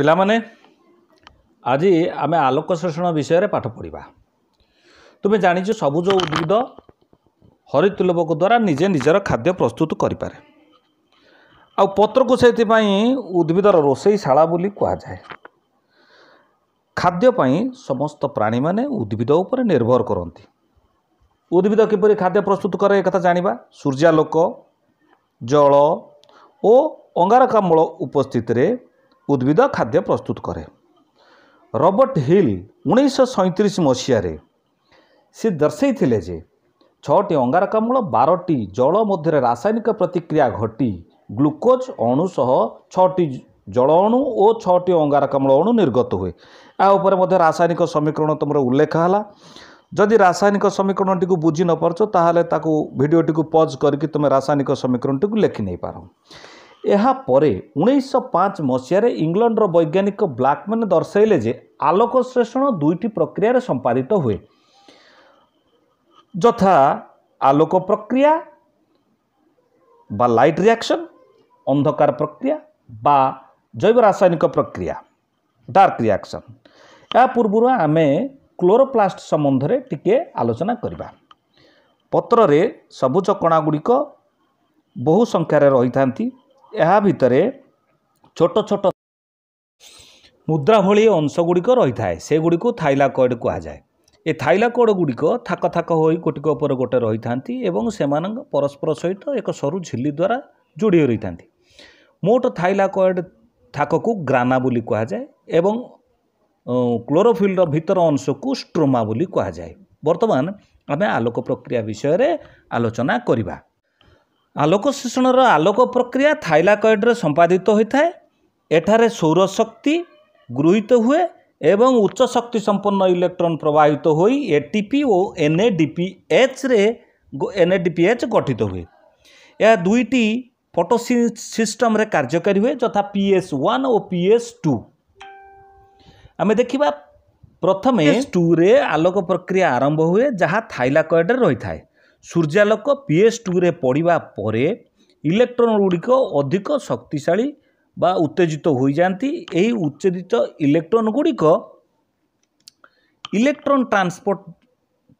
ପିଲାମାନେ ଆଜି ଆମେ ଆଲୋକ ଶୋଷଣ ବିଷୟରେ ପାଠ ପଢ଼ିବା ତୁମେ ଜାଣିଛ ସବୁଜ ଉଦ୍ଭିଦ ହରିତୁଲବକ ଦ୍ୱାରା ନିଜେ ନିଜର ଖାଦ୍ୟ ପ୍ରସ୍ତୁତ କରିପାରେ ଆଉ ପତ୍ରକୁ ସେଥିପାଇଁ ଉଦ୍ଭିଦର ରୋଷେଇଶାଳା ବୋଲି କୁହାଯାଏ ଖାଦ୍ୟ ପାଇଁ ସମସ୍ତ ପ୍ରାଣୀମାନେ ଉଦ୍ଭିଦ ଉପରେ ନିର୍ଭର କରନ୍ତି ଉଦ୍ଭିଦ କିପରି ଖାଦ୍ୟ ପ୍ରସ୍ତୁତ କରେ ଏକଥା ଜାଣିବା ସୂର୍ଯ୍ୟାଲୋକ ଜଳ ଓ ଅଙ୍ଗାରକାମ୍ଳ ଉପସ୍ଥିତିରେ ଉଦ୍ଭିଦ ଖାଦ୍ୟ ପ୍ରସ୍ତୁତ କରେ ରବର୍ଟ ହିଲ୍ ଉଣେଇଶହ ସଇଁତିରିଶ ମସିହାରେ ସେ ଦର୍ଶାଇଥିଲେ ଯେ ଛଅଟି ଅଙ୍ଗାରକାମ୍ଳ ବାରଟି ଜଳ ମଧ୍ୟରେ ରାସାୟନିକ ପ୍ରତିକ୍ରିୟା ଘଟି ଗ୍ଲୁକୋଜ୍ ଅଣୁ ସହ ଛଅଟି ଜଳ ଅଣୁ ଓ ଛଅଟି ଅଙ୍ଗାରକାମ୍ଳ ଅଣୁ ନିର୍ଗତ ହୁଏ ଏହା ଉପରେ ମଧ୍ୟ ରାସାୟନିକ ସମୀକରଣ ତୁମର ଉଲ୍ଲେଖ ହେଲା ଯଦି ରାସାୟନିକ ସମୀକରଣଟିକୁ ବୁଝି ନ ପାରୁଛ ତାହେଲେ ତାକୁ ଭିଡ଼ିଓଟିକୁ ପଜ୍ କରିକି ତୁମେ ରାସାୟନିକ ସମୀକରଣଟିକୁ ଲେଖି ନେଇପାର ଏହାପରେ ଉଣେଇଶହ ପାଞ୍ଚ ମସିହାରେ ଇଂଲଣ୍ଡର ବୈଜ୍ଞାନିକ ବ୍ଲାକ୍ମେନ୍ ଦର୍ଶାଇଲେ ଯେ ଆଲୋକ ଶ୍ଳେଷଣ ଦୁଇଟି ପ୍ରକ୍ରିୟାରେ ସମ୍ପାଦିତ ହୁଏ ଯଥା ଆଲୋକ ପ୍ରକ୍ରିୟା ବା ଲାଇଟ୍ ରିଆକ୍ସନ୍ ଅନ୍ଧକାର ପ୍ରକ୍ରିୟା ବା ଜୈବ ରାସାୟନିକ ପ୍ରକ୍ରିୟା ଡାର୍କ ରିଆକ୍ସନ୍ ଏହା ପୂର୍ବରୁ ଆମେ କ୍ଲୋରୋପ୍ଲାଷ୍ଟ ସମ୍ବନ୍ଧରେ ଟିକିଏ ଆଲୋଚନା କରିବା ପତ୍ରରେ ସବୁଜ ଗୁଡ଼ିକ ବହୁ ସଂଖ୍ୟାରେ ରହିଥାନ୍ତି ଏହା ଭିତରେ ଛୋଟ ଛୋଟ ମୁଦ୍ରା ଭଳି ଅଂଶଗୁଡ଼ିକ ରହିଥାଏ ସେଗୁଡ଼ିକୁ ଥାଇଲାକଏଡ଼୍ କୁହାଯାଏ ଏ ଥାଇଲାକଏଡ଼୍ ଗୁଡ଼ିକ ଥାକ ଥାକ ହୋଇ ଗୋଟିକ ଉପରେ ଗୋଟେ ରହିଥାନ୍ତି ଏବଂ ସେମାନଙ୍କ ପରସ୍ପର ସହିତ ଏକ ସରୁ ଝିଲି ଦ୍ୱାରା ଯୋଡ଼ି ହୋଇ ରହିଥାନ୍ତି ମୋଟ ଥାଇଲାକଏଡ଼୍ ଥାକକୁ ଗ୍ରାନା ବୋଲି କୁହାଯାଏ ଏବଂ କ୍ଲୋରୋଫିଲ୍ର ଭିତର ଅଂଶକୁ ଷ୍ଟ୍ରୋମା ବୋଲି କୁହାଯାଏ ବର୍ତ୍ତମାନ ଆମେ ଆଲୋକ ପ୍ରକ୍ରିୟା ବିଷୟରେ ଆଲୋଚନା କରିବା ଆଲୋକ ଶୋଷଣର ଆଲୋକ ପ୍ରକ୍ରିୟା ଥାଇଲାକଏଡ଼୍ରେ ସମ୍ପାଦିତ ହୋଇଥାଏ ଏଠାରେ ସୌରଶକ୍ତି ଗୃହୀତ ହୁଏ ଏବଂ ଉଚ୍ଚ ଶକ୍ତି ସମ୍ପନ୍ନ ଇଲେକ୍ଟ୍ରନ୍ ପ୍ରବାହିତ ହୋଇ ଏ ଟି ପି ଓ ଏନ୍ ଏ ଡି ପି ଏଚ୍ରେ N A D P H ଗଠିତ ହୁଏ ଏହା ଦୁଇଟି ଫଟୋସି ସିଷ୍ଟମରେ କାର୍ଯ୍ୟକାରୀ ହୁଏ ଯଥା ପି ଏସ୍ ୱାନ୍ ଓ ପି ଏସ୍ ଟୁ ଆମେ ଦେଖିବା ପ୍ରଥମେ ଟୁରେ ଆଲୋକ ପ୍ରକ୍ରିୟା ଆରମ୍ଭ ହୁଏ ଯାହା ଥାଇଲାକଏଡ଼୍ରେ ରହିଥାଏ ସୂର୍ଯ୍ୟାଲୋକ ପିଏସ୍ ଟୁରେ ପଡ଼ିବା ପରେ ଇଲେକ୍ଟ୍ରନ୍ ଗୁଡ଼ିକ ଅଧିକ ଶକ୍ତିଶାଳୀ ବା ଉତ୍ତେଜିତ ହୋଇଯାଆନ୍ତି ଏହି ଉତ୍ତେଜିତ ଇଲେକ୍ଟ୍ରନ୍ ଗୁଡ଼ିକ ଇଲେକ୍ଟ୍ରନ୍ ଟ୍ରାନ୍ସପୋର୍ଟ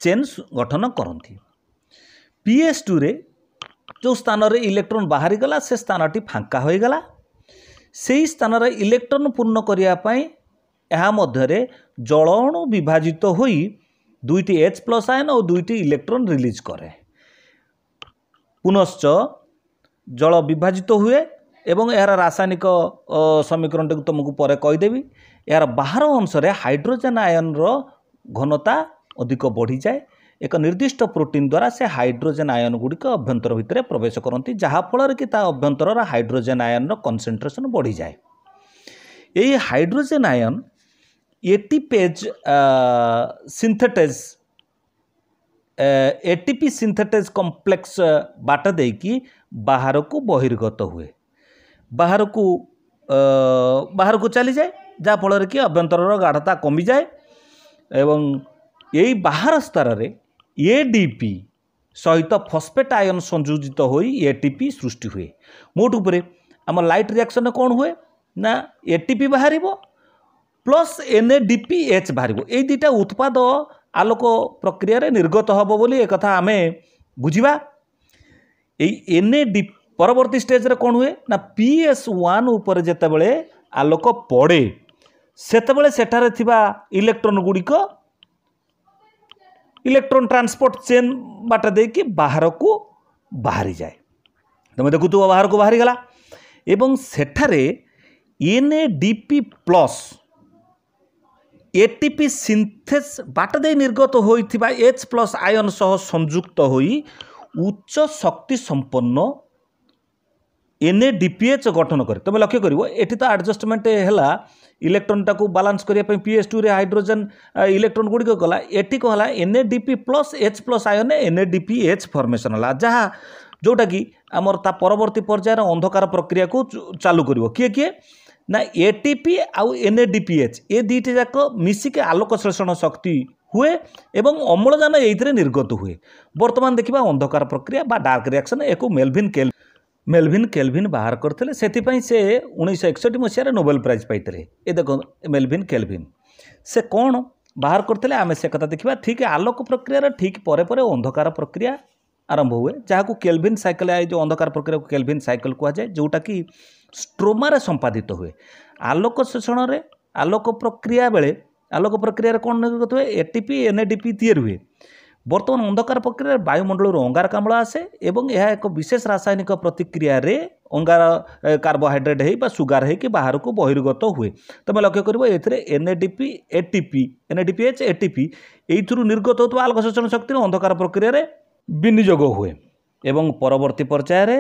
ଚେନ୍ ଗଠନ କରନ୍ତି ପିଏସ୍ ଟୁରେ ଯେଉଁ ସ୍ଥାନରେ ଇଲେକ୍ଟ୍ରନ୍ ବାହାରିଗଲା ସେ ସ୍ଥାନଟି ଫାଙ୍କା ହୋଇଗଲା ସେହି ସ୍ଥାନରେ ଇଲେକ୍ଟ୍ରନ୍ ପୂର୍ଣ୍ଣ କରିବା ପାଇଁ ଏହା ମଧ୍ୟରେ ଜଳ ଅଣୁ ବିଭାଜିତ ହୋଇ দুইটি এইচ প্লাস আয়ন ও দুইটি ইলেকট্রন রিলিজ করে পুনশ্চ জল বিভাজিত হুয়ে এবং এর রাসায়নিক সমীকরণটি তুমକୁ পরে কইদেবি এর বাহার অংশরে হাইড্রোজেন আয়নর ঘনতা অধিক বড়িযাଏ ଏକ ନିର୍ଦ୍ଦିଷ୍ଟ ପ୍ରୋଟିନ୍ ଦ୍ୱାରା ସେ ହାଇଡ୍ରୋଜେନ୍ ଆୟନ ଗୁଡ଼ିକ ଅଭ୍ୟନ୍ତର ଭିତରେ ପ୍ରବେଶ କରନ୍ତି ଯାହାଫଳରେ କି ତା ଅଭ୍ୟନ୍ତରର ହାଇଡ୍ରୋଜେନ୍ ଆୟନର କନ୍ସେନ୍ଟ୍ରେସନ୍ ବଢ଼ିଯାଏ ଏହି ହାଇଡ୍ରୋଜେନ୍ ଆୟନ ATP page uh, synthetase ATP synthetase complex बाट ଦେଇକି ବାହାରକୁ ବହିର୍ଗତ ହୁଏ ବାହାରକୁ ବାହାରକୁ ଚାଲିଯାଏ ଯାହାଫଳରେ କି ଅଭ୍ୟନ୍ତରର ଗାଢ଼ତା କମିଯାଏ ଏବଂ ଏଇ ବାହାର ସ୍ତରରେ ଏଡିପି ସହିତ ଫସ୍ଫେଟ୍ ଆୟନ ସଂଯୋଜିତ ହୋଇ ଏଟିପି ସୃଷ୍ଟି ହୁଏ ମୋଟ ଉପରେ ଆମ ଲାଇଟ୍ ରିଆକ୍ସନ୍ କ'ଣ ହୁଏ ନା ଏଟିପି ବାହାରିବ plus N A D P H ବାହାରିବ ଏଇ ଦୁଇଟା ଉତ୍ପାଦ ଆଲୋକ ପ୍ରକ୍ରିୟାରେ ନିର୍ଗତ ହେବ ବୋଲି ଏକଥା ଆମେ ବୁଝିବା ଏଇ ଏନ୍ ଏ ଡି ପରବର୍ତ୍ତୀ ଷ୍ଟେଜ୍ରେ କ'ଣ ହୁଏ ନା ପି ଏସ୍ ୱାନ୍ ଉପରେ ଯେତେବେଳେ ଆଲୋକ ପଡ଼େ ସେତେବେଳେ ସେଠାରେ ଥିବା ଇଲେକ୍ଟ୍ରନ୍ ଗୁଡ଼ିକ ଇଲେକ୍ଟ୍ରନ୍ ଟ୍ରାନ୍ସପୋର୍ଟ ଚେନ୍ ବାଟ ଦେଇକି ବାହାରକୁ ବାହାରିଯାଏ ତୁମେ ଦେଖୁଥିବ ବାହାରକୁ ବାହାରିଗଲା ଏବଂ ସେଠାରେ N A D P plus ATP synthase ବାଟ ଦେଇ ନିର୍ଗତ ହୋଇଥିବା ଏଚ୍ ପ୍ଲସ୍ ଆୟନ ସହ ସଂଯୁକ୍ତ ହୋଇ ଉଚ୍ଚ ଶକ୍ତି ସମ୍ପନ୍ନ ଏନ୍ଏଡିପିଏଚ୍ ଗଠନ କରେ ତୁମେ ଲକ୍ଷ୍ୟ କରିବ ଏଠି ତ ଆଡ଼ଜଷ୍ଟମେଣ୍ଟ ହେଲା ଇଲେକ୍ଟ୍ରନ୍ଟାକୁ ବାଲାନ୍ସ କରିବା ପାଇଁ ପିଏଚ୍ ଟୁରେ ହାଇଡ୍ରୋଜେନ୍ ଇଲେକ୍ଟ୍ରନ୍ ଗୁଡ଼ିକ ଗଲା ଏଠି କ'ଣ ହେଲା ଏନ୍ଏଡିପି ପ୍ଲସ୍ ଏଚ୍ ପ୍ଲସ୍ ଆୟନ ଏନ୍ଏଡିପି ଏଚ୍ ଫର୍ମେସନ୍ ହେଲା ଯାହା ଯେଉଁଟାକି ଆମର ତା ପରବର୍ତ୍ତୀ ପର୍ଯ୍ୟାୟରେ ଅନ୍ଧକାର ପ୍ରକ୍ରିୟାକୁ ଚାଲୁ କରିବ କିଏ କିଏ ନା ଏ ଟି ପି ଆଉ N A D P H ଏ ଦୁଇଟି ଯାକ ମିଶିକି ଆଲୋକ ଶ୍ଳେଷଣ ଶକ୍ତି ହୁଏ ଏବଂ ଅମ୍ଳଜାନ ଏଇଥିରେ ନିର୍ଗତ ହୁଏ ବର୍ତ୍ତମାନ ଦେଖିବା ଅନ୍ଧକାର ପ୍ରକ୍ରିୟା ବା ଡାର୍କ ରିଆକ୍ସନ୍ ଏହାକୁ ମେଲଭିନ୍ କେଲ୍ ମେଲଭିନ୍ କେଲଭିନ୍ ବାହାର କରିଥିଲେ ସେଥିପାଇଁ ସେ ଉଣେଇଶହ ଏକଷଠି ମସିହାରେ ନୋବେଲ ପ୍ରାଇଜ୍ ପାଇଥିଲେ ଏ ଦେଖନ୍ତୁ ମେଲଭିନ୍ କେଲଭିନ୍ ସେ କ'ଣ ବାହାର କରିଥିଲେ ଆମେ ସେ କଥା ଦେଖିବା ଠିକ୍ ଆଲୋକ ପ୍ରକ୍ରିୟାର ଠିକ୍ ପରେ ପରେ ଅନ୍ଧକାର ପ୍ରକ୍ରିୟା ଆରମ୍ଭ ହୁଏ ଯାହାକୁ କେଲଭିନ୍ ସାଇକେଲ ଏ ଯେଉଁ ଅନ୍ଧକାର ପ୍ରକ୍ରିୟାକୁ କେଲଭିନ୍ ସାଇକେଲ କୁହାଯାଏ ଯେଉଁଟାକି ଷ୍ଟ୍ରୋମାରେ ସମ୍ପାଦିତ ହୁଏ ଆଲୋକ ଶୋଷଣରେ ଆଲୋକ ପ୍ରକ୍ରିୟା ବେଳେ ଆଲୋକ ପ୍ରକ୍ରିୟାରେ କ'ଣ ହୁଏ A T P N A D P ତିଆରି ହୁଏ ବର୍ତ୍ତମାନ ଅନ୍ଧକାର ପ୍ରକ୍ରିୟାରେ ବାୟୁମଣ୍ଡଳରୁ ଅଙ୍ଗାରକାମ୍ଳ ଆସେ ଏବଂ ଏହା ଏକ ବିଶେଷ ରାସାୟନିକ ପ୍ରତିକ୍ରିୟାରେ ଅଙ୍ଗାର କାର୍ବୋହାଇଡ୍ରେଟ୍ ହେଇ ବା ସୁଗାର ହେଇକି ବାହାରକୁ ବହିର୍ଗତ ହୁଏ ତୁମେ ଲକ୍ଷ୍ୟ କରିବ ଏଥିରେ N A D P A T P N A D P H A T P ଏଇଥିରୁ ନିର୍ଗତ ହେଉଥିବା ଆଲୋକଶୋଷଣ ଶକ୍ତିର ଅନ୍ଧକାର ପ୍ରକ୍ରିୟାରେ ବିନିଯୋଗ ହୁଏ ଏବଂ ପରବର୍ତ୍ତୀ ପର୍ଯ୍ୟାୟରେ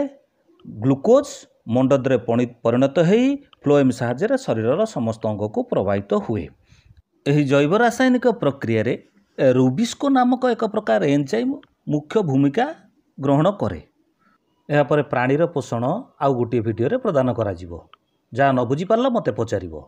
ଗ୍ଲୁକୋଜ୍ ମଣ୍ଡଦରେ ପରିଣତ ହୋଇ ଫ୍ଲୋଏମ୍ ସାହାଯ୍ୟରେ ଶରୀରର ସମସ୍ତ ଅଙ୍ଗକୁ ପ୍ରବାହିତ ହୁଏ ଏହି ଜୈବ ରାସାୟନିକ ପ୍ରକ୍ରିୟାରେ ରୁବିସ୍କୋ ନାମକ ଏକ ପ୍ରକାର ଏଞ୍ଜାଇମ୍ ମୁଖ୍ୟ ଭୂମିକା ଗ୍ରହଣ କରେ ଏହାପରେ ପ୍ରାଣୀର ପୋଷଣ ଆଉ ଗୋଟିଏ ଭିଡ଼ିଓରେ ପ୍ରଦାନ କରାଯିବ ଯାହା ନ ବୁଝିପାରିଲା ମୋତେ ପଚାରିବ